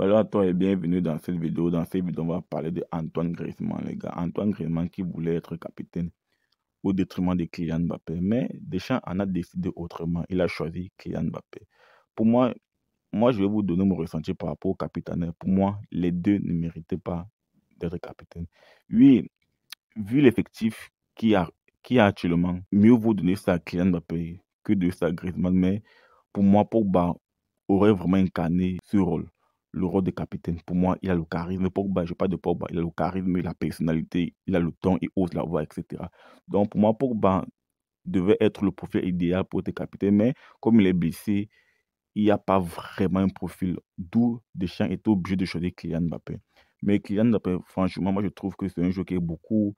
Salut à toi et bienvenue dans cette vidéo. Dans cette vidéo, on va parler de Antoine Griezmann, les gars. Antoine Griezmann qui voulait être capitaine au détriment de Kylian Mbappé. Mais Deschamps en a décidé autrement. Il a choisi Kylian Mbappé. Pour moi, moi, je vais vous donner mon ressenti par rapport au capitaine. Pour moi, les deux ne méritaient pas d'être capitaine. Oui, vu l'effectif qui a, qui a actuellement, mieux vaut donner ça à Kylian Mbappé que de ça à Griezmann. Mais pour moi, Pogba aurait vraiment incarné ce rôle le rôle de capitaine. Pour moi, il a le charisme. Pogba, je parle de Pogba, il a le charisme, et la personnalité, il a le temps, il ose la voix, etc. Donc pour moi, Pogba devait être le profil idéal pour être capitaine, mais comme il est blessé, il n'y a pas vraiment un profil. D'où Deschamps est obligé de choisir Kylian Mbappé. Mais Kylian Mbappé, franchement, moi je trouve que c'est un jeu qui est beaucoup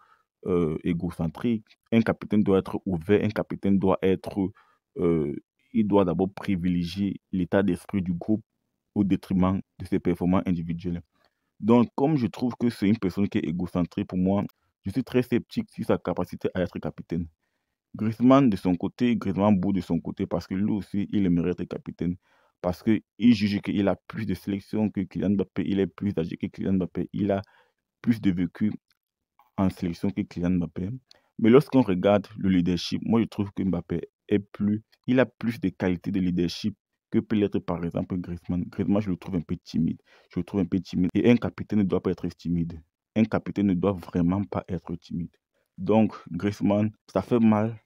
euh, égocentrique. Un capitaine doit être ouvert, un capitaine doit être. Euh, il doit d'abord privilégier l'état d'esprit du groupe au détriment de ses performances individuelles. Donc, comme je trouve que c'est une personne qui est égocentrée pour moi, je suis très sceptique sur sa capacité à être capitaine. Griezmann de son côté, Griezmann Beau de son côté, parce que lui aussi, il aimerait être capitaine. Parce qu'il juge qu'il a plus de sélection que Kylian Mbappé, il est plus âgé que Kylian Mbappé, il a plus de vécu en sélection que Kylian Mbappé. Mais lorsqu'on regarde le leadership, moi je trouve que Mbappé est plus, il a plus de qualités de leadership que peut être par exemple Griezmann. Griezmann, je le trouve un peu timide. Je le trouve un peu timide. Et un capitaine ne doit pas être timide. Un capitaine ne doit vraiment pas être timide. Donc, Griezmann, ça fait mal.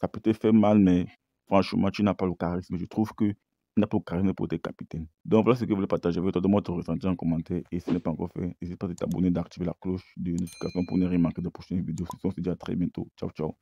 Ça peut te faire mal, mais franchement, tu n'as pas le charisme. Je trouve que tu n'as pas le charisme pour être capitaine. Donc, voilà ce que je voulais partager avec toi. Donne-moi ton ressenti en commentaire. Et si ce n'est pas encore fait, n'hésite pas à t'abonner, d'activer la cloche de notification pour ne rien manquer de prochaines vidéos. On se dit à très bientôt. Ciao, ciao.